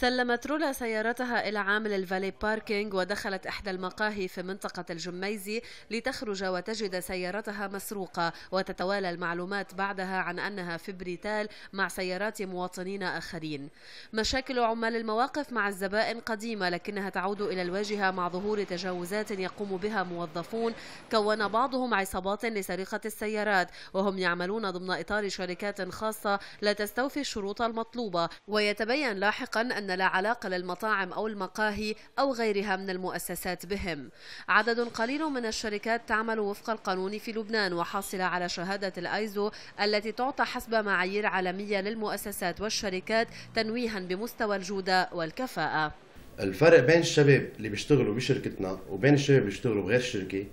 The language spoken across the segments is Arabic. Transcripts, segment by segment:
سلمت رولا سيارتها إلى عامل الفالي باركينج ودخلت إحدى المقاهي في منطقة الجميزي لتخرج وتجد سيارتها مسروقة وتتوالى المعلومات بعدها عن أنها في بريتال مع سيارات مواطنين آخرين مشاكل عمال المواقف مع الزبائن قديمة لكنها تعود إلى الواجهة مع ظهور تجاوزات يقوم بها موظفون كون بعضهم عصابات لسرقة السيارات وهم يعملون ضمن إطار شركات خاصة لا تستوفي الشروط المطلوبة ويتبين لاحقا أن لا علاقة للمطاعم أو المقاهي أو غيرها من المؤسسات بهم عدد قليل من الشركات تعمل وفق القانون في لبنان وحاصلة على شهادة الأيزو التي تعطى حسب معايير عالمية للمؤسسات والشركات تنويها بمستوى الجودة والكفاءة الفرق بين الشباب اللي بيشتغلوا بشركتنا وبين الشباب اللي بيشتغلوا بغير الشركه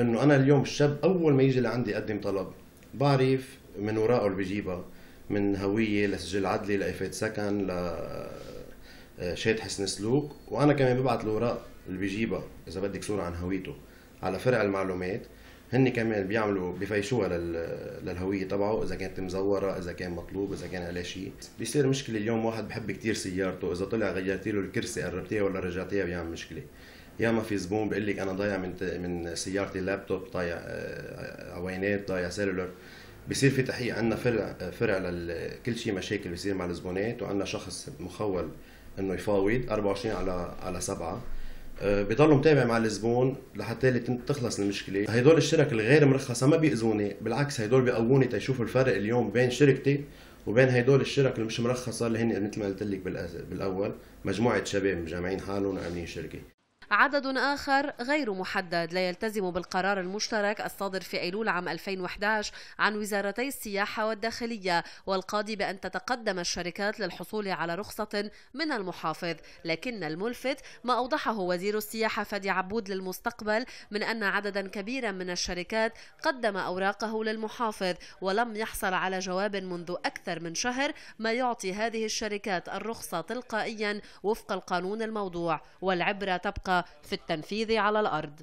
انه انا اليوم الشاب اول ما يجي لعندي يقدم طلب بعرف من وراءه اللي بجيبها من هويه لسجل عدلي لافات سكن ل آه، شاد حسن سلوك وانا كمان ببعث الاوراق اللي بيجيبها اذا بدك صوره عن هويته على فرع المعلومات هن كمان بيعملوا بفيشوها للهويه تبعه اذا كانت مزوره اذا كان مطلوب اذا كان عليه شيء بيصير مشكله اليوم واحد بحب كثير سيارته اذا طلع غيرت له الكرسي قربتيها ولا رجعتيها بيعمل مشكله يا ما في زبون بيقول لك انا ضايع من من سيارتي لابتوب ضايع آه، عوينات ضايع سيلولر بصير في تحقيق عندنا فرع آه، فرع لكل شيء مشاكل بصير مع الزبونات وعندنا شخص مخول انه يفاوض 24 على على 7 أه، بضلوا متابع مع الزبون لحتى اللي تخلص المشكله هدول الشرك الغير مرخصه ما بيأذوني بالعكس هدول بيقووني تيشوفوا الفرق اليوم بين شركتي وبين هدول الشرك اللي مش مرخصه اللي هن مثل ما قلت لك بالاول مجموعه شباب مجمعين حالهم وعاملين شركه عدد آخر غير محدد لا يلتزم بالقرار المشترك الصادر في أيلول عام 2011 عن وزارتي السياحة والداخلية والقاضي بأن تتقدم الشركات للحصول على رخصة من المحافظ لكن الملفت ما أوضحه وزير السياحة فادي عبود للمستقبل من أن عددا كبيرا من الشركات قدم أوراقه للمحافظ ولم يحصل على جواب منذ أكثر من شهر ما يعطي هذه الشركات الرخصة تلقائيا وفق القانون الموضوع والعبرة تبقى في التنفيذ على الارض